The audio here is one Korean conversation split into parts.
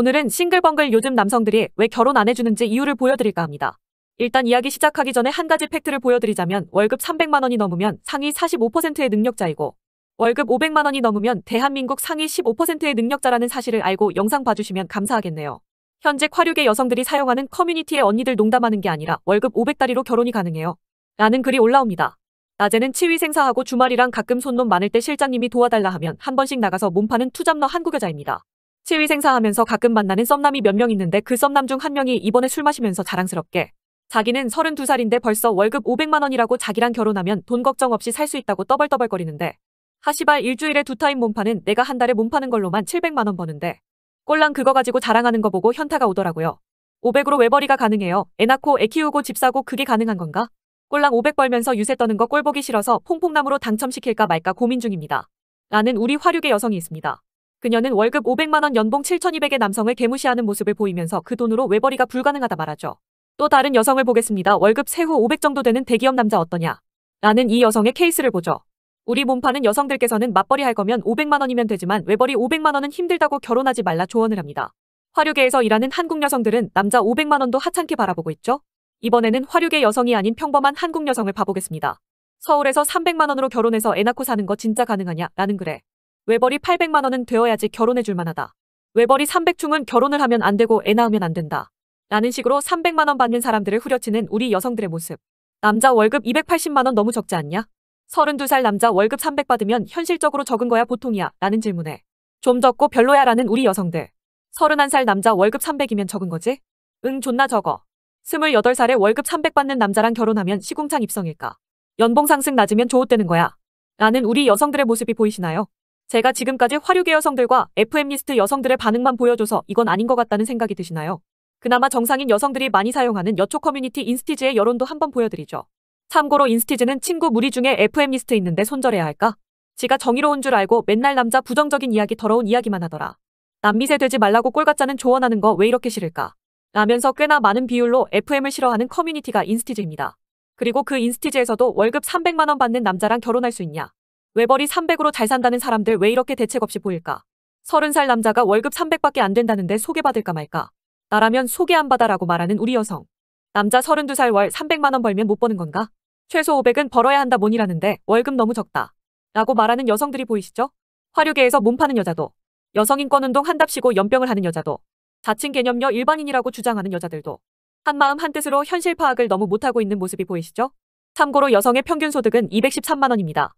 오늘은 싱글벙글 요즘 남성들이 왜 결혼 안 해주는지 이유를 보여드릴까 합니다. 일단 이야기 시작하기 전에 한 가지 팩트를 보여드리자면 월급 300만 원이 넘으면 상위 45%의 능력자이고 월급 500만 원이 넘으면 대한민국 상위 15%의 능력자라는 사실을 알고 영상 봐주시면 감사하겠네요. 현재 화류계 여성들이 사용하는 커뮤니티의 언니들 농담하는 게 아니라 월급 5 0 0다리로 결혼이 가능해요. 라는 글이 올라옵니다. 낮에는 치위 생사하고 주말이랑 가끔 손놈 많을 때 실장님이 도와달라 하면 한 번씩 나가서 몸 파는 투잡러 한국 여자입니다. 시위 생사하면서 가끔 만나는 썸남이 몇 명 있는데 그 썸남 중 한 명이 이번에 술 마시면서 자랑스럽게 자기는 32살인데 벌써 월급 500만 원이라고 자기랑 결혼하면 돈 걱정 없이 살 수 있다고 떠벌떠벌거리는데 하시발 일주일에 두 타임 몸파는 내가 한 달에 몸파는 걸로만 700만 원 버는데 꼴랑 그거 가지고 자랑하는 거 보고 현타가 오더라고요. 500으로 외벌이가 가능해요. 애 낳고 애 키우고 집 사고 그게 가능한 건가? 꼴랑 500 벌면서 유세 떠는 거 꼴보기 싫어서 퐁퐁남으로 당첨시킬까 말까 고민 중입니다. 라는 우리 화류계 여성이 있습니다. 그녀는 월급 500만원 연봉 7,200의 남성을 개무시하는 모습을 보이면서 그 돈으로 외벌이가 불가능하다 말하죠. 또 다른 여성을 보겠습니다. 월급 세후 500 정도 되는 대기업 남자 어떠냐? 라는 이 여성의 케이스를 보죠. 우리 몸파는 여성들께서는 맞벌이 할 거면 500만원이면 되지만 외벌이 500만원은 힘들다고 결혼하지 말라 조언을 합니다. 화류계에서 일하는 한국 여성들은 남자 500만원도 하찮게 바라보고 있죠? 이번에는 화류계 여성이 아닌 평범한 한국 여성을 봐보겠습니다. 서울에서 300만원으로 결혼해서 애 낳고 사는 거 진짜 가능하냐? 라는 글에 외벌이 800만 원은 되어야지 결혼해 줄 만하다. 외벌이 300충은 결혼을 하면 안 되고 애 낳으면 안 된다. 라는 식으로 300만 원 받는 사람들을 후려치는 우리 여성들의 모습. 남자 월급 280만 원 너무 적지 않냐? 32살 남자 월급 300 받으면 현실적으로 적은 거야 보통이야 라는 질문에 좀 적고 별로야 라는 우리 여성들. 31살 남자 월급 300이면 적은 거지? 응 존나 적어. 28살에 월급 300 받는 남자랑 결혼하면 시궁창 입성일까? 연봉 상승 낮으면 좋웃되는 거야. 라는 우리 여성들의 모습이 보이시나요? 제가 지금까지 화류계 여성들과 FM리스트 여성들의 반응만 보여줘서 이건 아닌 것 같다는 생각이 드시나요? 그나마 정상인 여성들이 많이 사용하는 여초 커뮤니티 인스티즈의 여론도 한번 보여드리죠. 참고로 인스티즈는 친구 무리 중에 FM리스트 있는데 손절해야 할까? 지가 정의로운 줄 알고 맨날 남자 부정적인 이야기 더러운 이야기만 하더라. 남미세 되지 말라고 꼴같짜는 조언하는 거 왜 이렇게 싫을까? 라면서 꽤나 많은 비율로 FM을 싫어하는 커뮤니티가 인스티즈입니다. 그리고 그 인스티즈에서도 월급 300만원 받는 남자랑 결혼할 수 있냐? 외벌이 300으로 잘 산다는 사람들 왜 이렇게 대책 없이 보일까? 30살 남자가 월급 300밖에 안 된다는데 소개받을까 말까? 나라면 소개 안 받아라고 말하는 우리 여성. 남자 32살 월 300만원 벌면 못 버는 건가? 최소 500은 벌어야 한다 뭐니라는데 월급 너무 적다. 라고 말하는 여성들이 보이시죠? 화류계에서 몸 파는 여자도, 여성인권운동 한답시고 연병을 하는 여자도, 자칭 개념녀 일반인이라고 주장하는 여자들도, 한마음 한뜻으로 현실 파악을 너무 못하고 있는 모습이 보이시죠? 참고로 여성의 평균 소득은 213만원입니다.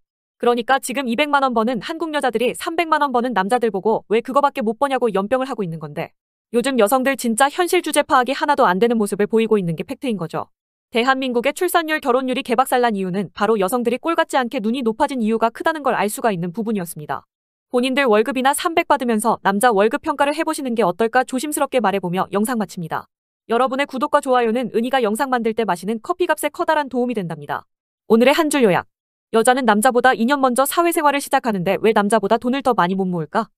그러니까 지금 200만 원 버는 한국 여자들이 300만 원 버는 남자들 보고 왜 그거밖에 못 버냐고 연병을 하고 있는 건데. 요즘 여성들 진짜 현실 주제 파악이 하나도 안 되는 모습을 보이고 있는 게 팩트인 거죠. 대한민국의 출산율 결혼율이 개박살난 이유는 바로 여성들이 꼴 같지 않게 눈이 높아진 이유가 크다는 걸 알 수가 있는 부분이었습니다. 본인들 월급이나 300 받으면서 남자 월급 평가를 해보시는 게 어떨까 조심스럽게 말해보며 영상 마칩니다. 여러분의 구독과 좋아요는 은희가 영상 만들 때 마시는 커피 값에 커다란 도움이 된답니다. 오늘의 한 줄 요약 여자는 남자보다 2년 먼저 사회생활을 시작하는데 왜 남자보다 돈을 더 많이 못 모을까?